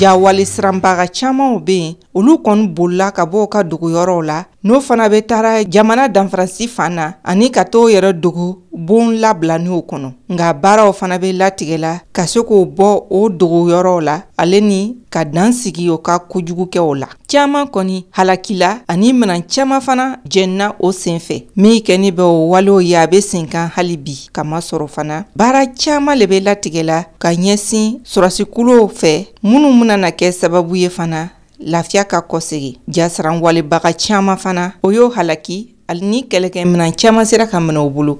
jawale siranbaga caamanw be yen olu kɔni bolila ka bɔ ka dogoyɔrɔw la n'o fana bɛ taara jamana danfarasi fan na ani ka t'o yɛrɛ dogo boon labila ni o kɔnɔ nga baaraw fana be latigɛla ka se k'o bɔ o dogoyɔrɔw la ale ni ka dan sigi o ka kojugukɛw la caaman kɔni halakila ani minan caaman fana jɛnina o sen fɛ min kɛni bɛ o walew ye a be sen kan hali bi kamasɔrɔ fana baara caaman le be latigɛla ka ɲɛsin sɔrɔsikulow fɛ minw benana kɛ sababu ye fana lafiya ka kɔsegi jasaran walebaga caaman fana o y'o halaki ani ni kɛlɛkɛminan caaman sera ka minɛ u bolo